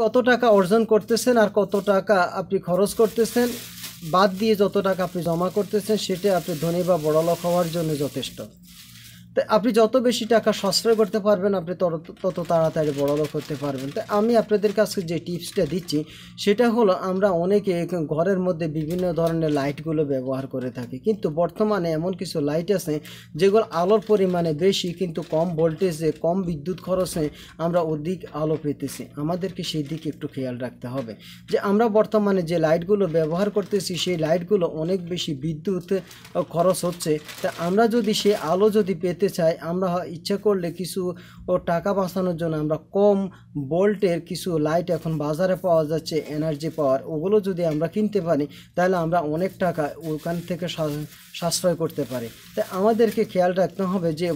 কত টাকা অর্জন করতেছেন আর কত টাকা আপনি খরচ করতেছেন বাদ দিয়ে যত টাকা আপনি জমা করতেছেন সেটা আপনি ধনী বা বড়লোক হওয়ার জন্য যথেষ্ট আপনি যত বেশি টাকা সাশ্রয় করতে পারবেন আপনি তত তাড়াতাড়ি লোক হতে পারবেন তাই আমি আপনাদের কাছে যে টিপসটা দিচ্ছি সেটা হলো আমরা অনেকে ঘরের মধ্যে বিভিন্ন ধরনের লাইটগুলো ব্যবহার করে থাকি কিন্তু বর্তমানে এমন কিছু লাইট আছে যেগুলো আলোর পরিমাণে বেশি কিন্তু কম ভোল্টেজে কম বিদ্যুৎ খরচে আমরা অধিক আলো পেতেছি আমাদেরকে সেই দিকে একটু খেয়াল রাখতে হবে যে আমরা বর্তমানে যে লাইটগুলো ব্যবহার করতেছি সেই লাইটগুলো অনেক বেশি বিদ্যুৎ খরচ হচ্ছে তা আমরা যদি সেই আলো যদি পেতে দিতে চাই আমরা ইচ্ছা করলে কিছু ও টাকা বাঁচানোর জন্য আমরা কম বোল্টের কিছু লাইট এখন বাজারে পাওয়া যাচ্ছে এনার্জি পাওয়ার ওগুলো যদি আমরা কিনতে পারি তাহলে আমরা অনেক টাকা ওখান থেকে সাশ্রয় করতে পারি তাই আমাদেরকে খেয়াল রাখতে হবে যে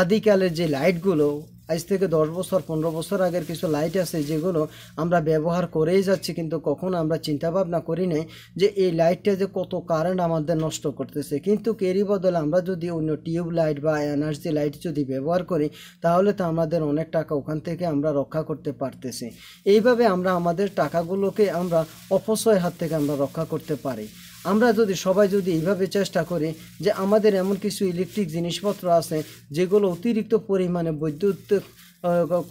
আদিকালের যে লাইটগুলো আজ থেকে দশ বছর পনেরো বছর আগের কিছু লাইট আছে যেগুলো আমরা ব্যবহার করেই যাচ্ছি কিন্তু কখনো আমরা চিন্তাভাবনা করি নাই যে এই লাইটটা যে কত কারেন্ট আমাদের নষ্ট করতেছে কিন্তু এরই বদলে আমরা যদি অন্য টিউব লাইট বা এনার্জি লাইট যদি ব্যবহার করি তাহলে তো আমাদের অনেক টাকা ওখান থেকে আমরা রক্ষা করতে পারতেছি এইভাবে আমরা আমাদের টাকাগুলোকে আমরা অপচয়ের হাত থেকে আমরা রক্ষা করতে পারি আমরা যদি সবাই যদি এইভাবে চেষ্টা করি যে আমাদের এমন কিছু ইলেকট্রিক জিনিসপত্র আছে যেগুলো অতিরিক্ত পরিমাণে বৈদ্যুতিক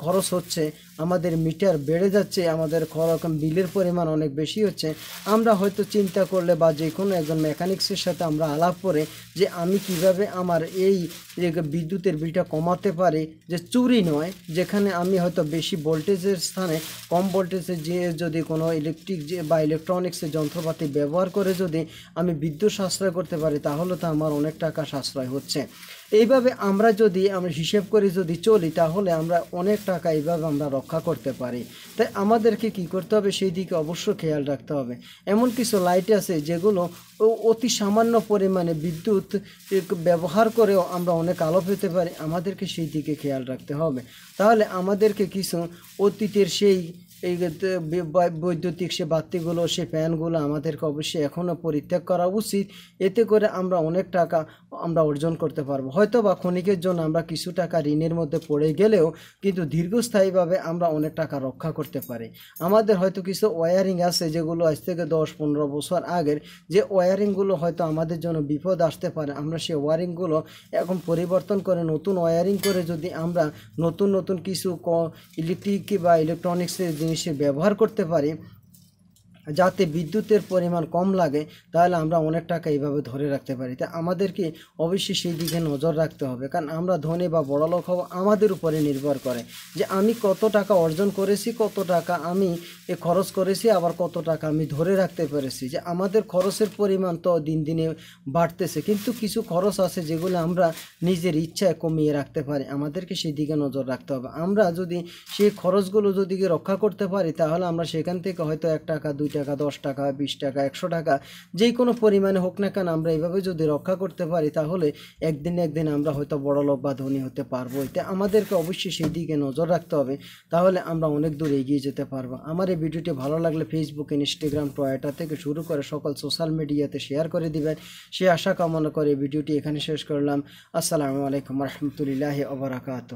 খরচ হচ্ছে আমাদের মিটার বেড়ে যাচ্ছে আমাদের খরকম বিলের পরিমাণ অনেক বেশি হচ্ছে আমরা হয়তো চিন্তা করলে বা যে কোনো একজন মেকানিক্সের সাথে আমরা আলাপ করে যে আমি কিভাবে আমার এই বিদ্যুতের বিলটা কমাতে পারি যে চুরি নয় যেখানে আমি হয়তো বেশি ভোল্টেজের স্থানে কম ভোল্টেজে যে যদি কোনো ইলেকট্রিক যে বা ইলেকট্রনিক্সের যন্ত্রপাতি ব্যবহার করে যদি আমি বিদ্যুৎ সাশ্রয় করতে পারি তাহলে তো আমার অনেক টাকা সাশ্রয় হচ্ছে এইভাবে আমরা যদি আমরা হিসেব করে যদি চলি তাহলে আমরা অনেক টাকা এইভাবে আমরা রক্ষা করতে পারি তাই আমাদেরকে কি করতে হবে সেই দিকে অবশ্য খেয়াল রাখতে হবে এমন কিছু লাইট আছে যেগুলো অতি সামান্য পরিমাণে বিদ্যুৎ ব্যবহার করেও আমরা অনেক আলো পেতে পারি আমাদেরকে সেই দিকে খেয়াল রাখতে হবে তাহলে আমাদেরকে কিছু অতীতের সেই এই বৈদ্যুতিক সে বাতিগুলো সে ফ্যানগুলো আমাদেরকে অবশ্যই এখনও পরিত্যাগ করা উচিত এতে করে আমরা অনেক টাকা আমরা অর্জন করতে পারবো হয়তো বা ক্ষণিকের জন্য আমরা কিছু টাকা ঋণের মধ্যে পড়ে গেলেও কিন্তু দীর্ঘস্থায়ীভাবে আমরা অনেক টাকা রক্ষা করতে পারি আমাদের হয়তো কিছু ওয়ারিং আছে যেগুলো আজ থেকে দশ পনেরো বছর আগের যে ওয়ারিংগুলো হয়তো আমাদের জন্য বিপদ আসতে পারে আমরা সেই ওয়ারিংগুলো এখন পরিবর্তন করে নতুন ওয়ারিং করে যদি আমরা নতুন নতুন কিছু ক ইলেকট্রিক বা ইলেকট্রনিক্সের জিনিস জিনিসের ব্যবহার করতে পারি যাতে বিদ্যুতের পরিমাণ কম লাগে তাহলে আমরা অনেক টাকা এইভাবে ধরে রাখতে পারি তাই আমাদেরকে অবশ্যই সেই দিকে নজর রাখতে হবে কারণ আমরা ধনী বা বড়লোক হব আমাদের উপরে নির্ভর করে যে আমি কত টাকা অর্জন করেছি কত টাকা আমি এ খরচ করেছি আবার কত টাকা আমি ধরে রাখতে পেরেছি যে আমাদের খরচের পরিমাণ তো দিন দিনে বাড়তেছে কিন্তু কিছু খরচ আছে যেগুলো আমরা নিজের ইচ্ছায় কমিয়ে রাখতে পারি আমাদেরকে দিকে নজর রাখতে হবে আমরা যদি সেই খরচগুলো যদি রক্ষা করতে পারি তাহলে আমরা সেখান থেকে হয়তো এক টাকা দুই টাকা দশ টাকা বিশ টাকা একশো টাকা যে কোনো পরিমাণে হোক না কেন আমরা এভাবে যদি রক্ষা করতে পারি তাহলে একদিন একদিন আমরা হয়তো বড় লোক বা ধনী হতে পারবো এতে আমাদেরকে অবশ্যই সেই দিকে নজর রাখতে হবে তাহলে আমরা অনেক দূর এগিয়ে যেতে পারবো আমার এই ভিডিওটি ভালো লাগলে ফেসবুক ইনস্টাগ্রাম টয়টার থেকে শুরু করে সকল সোশ্যাল মিডিয়াতে শেয়ার করে দিবেন সে আশা কামনা করে ভিডিওটি এখানে শেষ করলাম আসসালামু আলাইকুম রহমতুলিল্লাহ অবরাকাত